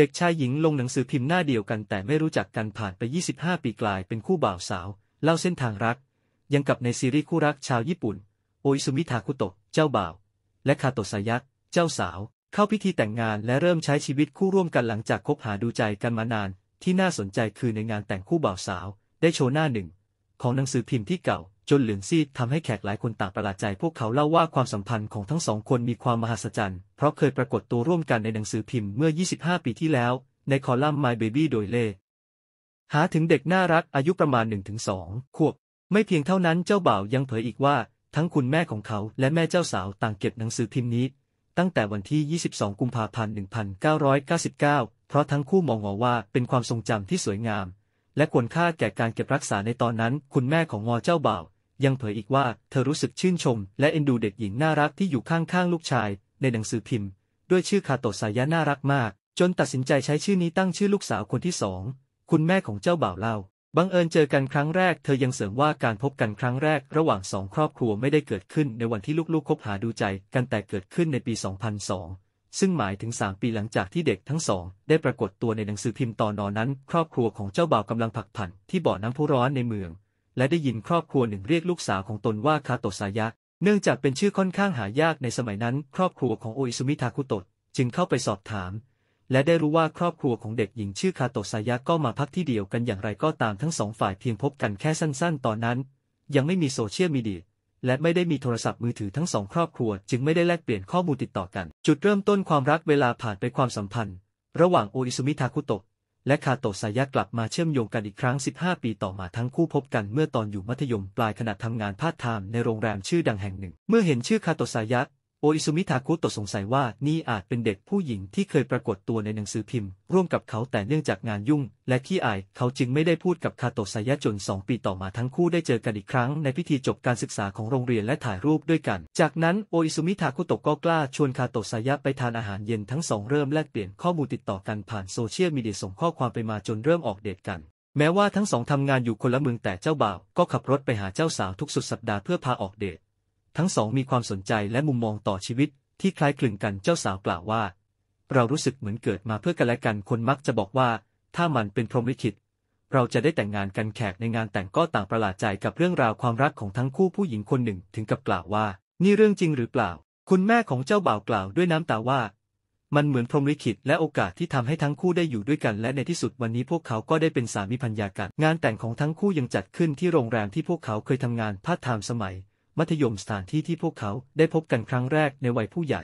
เด็กชายหญิงลงหนังสือพิมพ์หน้าเดียวกันแต่ไม่รู้จักกันผ่านไป 25 ปีกลายเป็นคู่บ่าวสาว เล่าเส้นทางรักยังกับในซีรีส์คู่รักชาวญี่ปุ่น โอิซุมิทาคุโตะเจ้าบ่าว และคาโตะซายัก เจ้าสาว เข้าพิธีแต่งงานและเริ่มใช้ชีวิตคู่ร่วมกันหลังจากคบหาดูใจกันมานาน ที่น่าสนใจคือในงานแต่งคู่บ่าวสาว ได้โชว์หน้าหนึ่ง ของหนังสือพิมพ์ที่เก่าจนเหลืองซีดทำให้แขกหลายคนต่างประหลาดใจ พวกเขาเล่าว่าความสัมพันธ์ของทั้งสองคนมีความมหัศจรรย์ เพราะเคยปรากฏตัวร่วมกันในหนังสือพิมพ์เมื่อ 25 ปีที่แล้ว ในคอลัมน์ My Baby โดยเล่หาถึงเด็กน่ารักอายุประมาณ 1-2 ขวบ ไม่เพียงเท่านั้นเจ้าบ่าวยังเผยอีกว่าทั้งคุณแม่ของเขาและแม่เจ้าสาวต่างเก็บหนังสือพิมพ์นี้ ตั้งแต่วันที่ 22 กุมภาพันธ์ 1999 เพราะทั้งคู่มองว่าเป็นความทรงจำที่สวยงาม และควรค่าแก่การเก็บรักษาในตอนนั้น คุณแม่ของงอเจ้าบ่าวยังเผยอีกว่าเธอรู้สึกชื่นชม และเอ็นดูเด็กหญิงน่ารักที่อยู่ข้างๆลูกชาย ในหนังสือพิมพ์ ด้วยชื่อคาโตสายะน่ารักมาก จนตัดสินใจใช้ชื่อนี้ตั้งชื่อลูกสาวคนที่สองคุณแม่ของเจ้าบ่าวเล่าบังเอิญเจอกันครั้งแรกเธอยังเสริมว่าการพบกันครั้งแรก ระหว่างสองครอบครัวไม่ได้เกิดขึ้นในวันที่ลูกๆ คบหาดูใจกันแต่เกิดขึ้นในปี 2002 ซึ่งหมายถึง 3 ปีหลังจากที่เด็กทั้งสองได้ปรากฏตัวในหนังสือพิมพ์ตอนนอนนั้น ครอบครัวของเจ้าบ่าวกำลังผักผันที่บ่อน้ำพุร้อนในเมืองและได้ยินครอบครัวหนึ่งเรียกลูกสาวของตนว่าคาโตสายะ เนื่องจากเป็นชื่อค่อนข้างหายากในสมัยนั้น ครอบครัวของโออิซุมิทาคุโตะจึงเข้าไปสอบถาม และได้รู้ว่าครอบครัวของเด็กหญิงชื่อคาโตสายะก็มาพักที่เดียวกันอย่างไรก็ตามทั้งสองฝ่ายเพียงพบกันแค่สั้น ๆ ตอนนั้น ยังไม่มีโซเชียลมีเดียและไม่ได้มีโทรศัพท์มือถือทั้งสองครอบครัวจึงไม่ได้แลกเปลี่ยนข้อมูลติดต่อกัน จุดเริ่มต้นความรักเวลาผ่านไปความสัมพันธ์ ระหว่างโออิซุมิทาคุโตะและคาโตะสายะกลับมาเชื่อมโยงกันอีกครั้ง 15 ปีต่อมาทั้งคู่พบกันเมื่อตอนอยู่มัธยมปลายขณะทำงานพาร์ทไทม์ในโรงแรมชื่อดังแห่งหนึ่ง เมื่อเห็นชื่อคาโตะสายะโอิซุมิทาคุโตะสงสัยว่านี่อาจเป็นเด็กผู้หญิงที่เคยปรากฏตัวในหนังสือพิมพ์ร่วมกับเขาแต่เนื่องจากงานยุ่งและที่อายเขาจึงไม่ได้พูดกับคาโตะไซยะจนสองปีต่อมาทั้งคู่ได้เจอกันอีกครั้งในพิธีจบการศึกษาของโรงเรียนและถ่ายรูปด้วยกันจากนั้นโออิซุมิทาคุโตะก็กล้าชวนคาโตะไซยะไปทานอาหารเย็นทั้งสองเริ่มแลกเปลี่ยนข้อมูลติดต่อกันผ่านโซเชียลมีเดียส่งข้อความไปมาจนเริ่มออกเดทกันแม้ว่าทั้งสองทำงานอยู่คนละเมืองแต่เจ้าบ่าวก็ขับรถไปหาเจ้าสาวทุกสุดสัปดาห์เพื่อพาออกเดททั้งสองมีความสนใจและมุมมองต่อชีวิตที่คล้ายคลึงกันเจ้าสาวกล่าวว่า เรารู้สึกเหมือนเกิดมาเพื่อกันและกัน คนมักจะบอกว่า ถ้ามันเป็นพรหมลิขิต เราจะได้แต่งงานกันแขกในงานแต่งก็ต่างประหลาดใจกับเรื่องราวความรักของทั้งคู่ผู้หญิงคนหนึ่งถึงกับกล่าวว่า นี่เรื่องจริงหรือเปล่า คุณแม่ของเจ้าบ่าวกล่าวด้วยน้ำตาว่า มันเหมือนพรหมลิขิตและโอกาสที่ทำให้ทั้งคู่ได้อยู่ด้วยกัน และในที่สุดวันนี้พวกเขาก็ได้เป็นสามีภรรยากันงานแต่งของทั้งคู่ยังจัดขึ้นที่โรงแรมที่พวกเขาเคยทำงานพาร์ทไทม์สมัยมัธยมสถานที่ที่พวกเขาได้พบกันครั้งแรกในวัยผู้ใหญ่